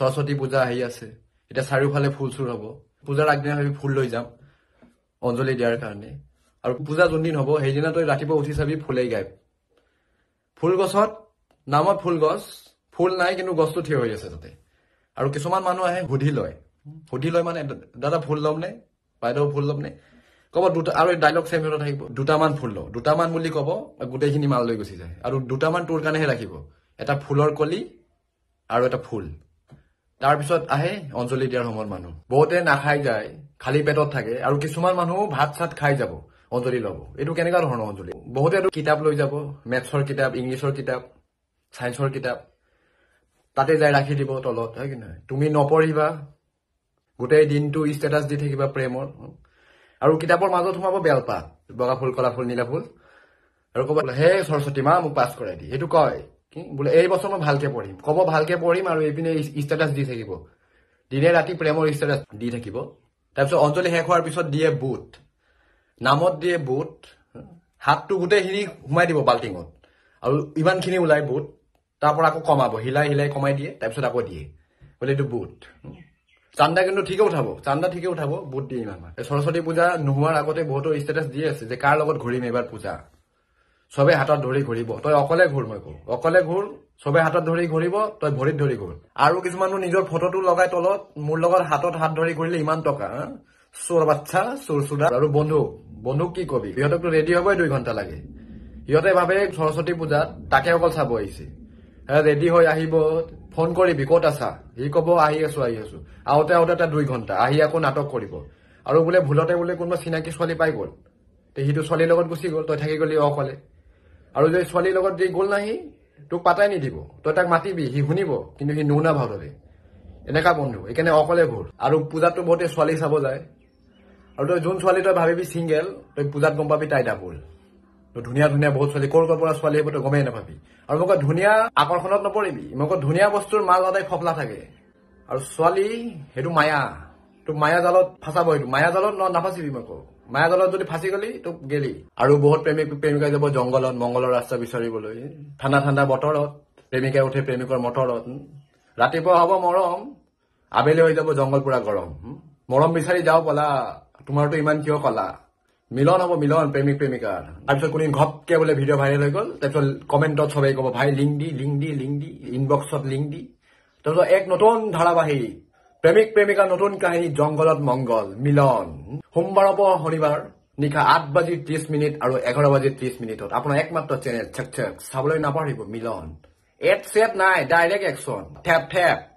সৰস্বতী পূজা আহি আছে এতিয়া চাৰিওফালে ফুল চুল হব পূজাৰ আগদিনা আমি ফুল লৈ যাম অঞ্জলি দিয়াৰ কাৰণে আৰু পূজা যোনদিন হব সেইদিনা তই ৰাতিপুৱা উঠি চাবি ফুলেই গাই ফুল গছত নামত ফুল গছ ফুল নাই কিন্তু গছটো থিয় হৈ আছে তাতে আৰু কিছুমান মানুহ আহে সুধি লয় সুধি লয় মানে দাদা ফুল ল'মনে বাইদেউ ফুল ল'মনে কব দুটা আৰু ডাইলগ চেম থাকিব দুটামান ফুল লওঁ দুটামান বুলি কব গোটেইখিনি মাল লৈ গুচি যায় আৰু দুটামান তোৰ কাৰণেহে ৰাখিব এটা ফুলৰ কলি আৰু এটা ফুল তাৰপিছত আহে অঞ্জলি দিয়াৰ সময়ত মানুহ বহুতে নাখাই যায় খালী পেটত থাকে আৰু কিছুমান মানুহ ভাত চাত খাই যাব অঞ্জলি লব এইটো কেনেকুৱা ধৰণৰ অঞ্জলি বহুতে কিতাপ লৈ যাব মেথছৰ কিতাপ ইংলিছৰ কিতাপ চাইন্সৰ কিতাপ তাতে যাই ৰাখি দিব তলত হয় কি নহয় তুমি নপঢ়িবা গোটেই দিনটো ষ্টেটাছ দি থাকিবা প্ৰেমৰ আৰু কিতাপৰ মাজত সোমাব বেলপাত বগা ফুল কলা ফুল নীলা ফুল আৰু ক'ব হে সৰস্বতী মা মোক পাছ কৰাই দি সেইটো কয় বোলে এই বছৰ মই ভালকে পঢ়িম কব ভালকে পঢ়িম আৰু এইপিনে ষ্টেটাছ দি থাকিব দিনে ৰাতি প্ৰেমৰ ষ্টেটাছ দি থাকিব তাৰপিছত অঞ্জলি শেষ হোৱাৰ পিছত দিয়ে বুট নামত দিয়ে বুট হাতটো গোটেইখিনি সোমাই দিব বাল্টিঙত আৰু ইমানখিনি ওলাই বুট তাৰ পৰা আকৌ কমাব হিলাই হিলাই কমাই দিয়ে তাৰপিছত আকৌ দিয়ে বোলে এইটো বুট চান্দা কিন্তু ঠিকে উঠাব চান্দা ঠিকে উঠাব বুট দিয়ে ইমান সৰস্বতী পূজা নোহোৱাৰ আগতে বহুতো ষ্টেটাছ দি আছে যে কাৰ লগত ঘূৰিম এইবাৰ পূজা চবে হাতত ধৰি ঘূৰিব তই অকলে ঘূৰ মই ঘূৰ অকলে ঘূৰ চবে হাতত ধৰি ঘূৰিব তই ভৰিত ধৰি ঘূৰ আৰু কিছুমানো নিজৰ ফটোটো লগাই তলত মোৰ লগত হাতত হাত ধৰি ঘূৰিলে ইমান টকা চোৰ বাচ্ছা চোৰ চোদা আৰু বন্ধু বন্ধুক কি কবি সিহঁতকতো ৰেডি হবই দুই ঘণ্টা লাগে সিহঁতে ভাবে সৰস্বতী পূজাত তাকে অকল চাব আহিছে ৰেডি হৈ আহিব ফোন কৰিবি কত আছা সি কব আহি আছো আহি আছো আহোঁতে আহোঁতে তাৰ দুই ঘণ্টা আহি আকৌ নাটক কৰিব আৰু বোলে ভুলতে বোলে কোনোবা চিনাকি ছোৱালী পাই গ'ল সিটো ছোৱালীৰ লগত গুচি গ'ল তই থাকি গলি অকলে আৰু যদি ছোৱালীৰ লগত যদি গ'ল নাহি তোক পাতাই নিদিব তই তাক মাতিবি সি শুনিব কিন্তু সি নুশুনা হ'লে এনেকুৱা বন্ধু সেইকাৰণে অকলে ভুল আৰু পূজাততো বহুতে ছোৱালী চাব যায় আৰু তই যোন ছোৱালী তই ভাবিবি ছিংগেল তই পূজাত গম পাবি তাই এটা ভুল তই ধুনীয়া ধুনীয়া বহুত ছোৱালী ক'ৰ ক'ৰ পৰা ছোৱালী আহিব তই গমেই নাভাবি আৰু মই ধুনীয়া আকৰ্ষণত নপৰিবি মই কওঁ ধুনীয়া বস্তুৰ মাল সদায় ফপলা থাকে আৰু ছোৱালী সেইটো মায়া তোক মায়া জালত ফাচাব সেইটো মায়া জালত নাফাচিবি মই কওঁ মায়া জলত যদি ফাঁচি গলি তোক গেলি আৰু বহুত প্ৰেমিক প্ৰেমিকাই যাব জংগলত মংগলৰ ৰাস্তা বিচাৰিবলৈ ঠাণ্ডা ঠাণ্ডা বতৰত প্ৰেমিকাই উঠে প্ৰেমিকৰ মটৰত ৰাতিপুৱা হব মৰম আবেলি হৈ যাব জংগল পুৰা গৰম মৰম বিচাৰি যাওঁ কলা তোমাৰতো ইমান কিয় কলা মিলন হব মিলন প্ৰেমিক প্ৰেমিকাৰ তাৰপিছত কোনে ঘপকে বোলে ভিডিঅ' ভাইৰেল হৈ গল তাৰপিছত কমেণ্টত চবেই কব ভাই লিংক দি লিংক দি লিংক দি ইনবক্সত লিংক দি তাৰপিছত এক নতুন ধাৰাবাহিক প্ৰেমিক প্ৰেমিকা নতুন কাহিনী জংগলত মংগল মিলন সোমবাৰৰ পৰা শনিবাৰ নিশা আঠ বাজি ত্ৰিশ মিনিট আৰু এঘাৰ বাজি ত্ৰিশ মিনিটত আপোনাৰ একমাত্ৰ চেনেল চেক চেক চাবলৈ নাপাহৰিব মিলন এপ চেপ নাই ডাইৰেক্ট একশ্যন থেপ থেপ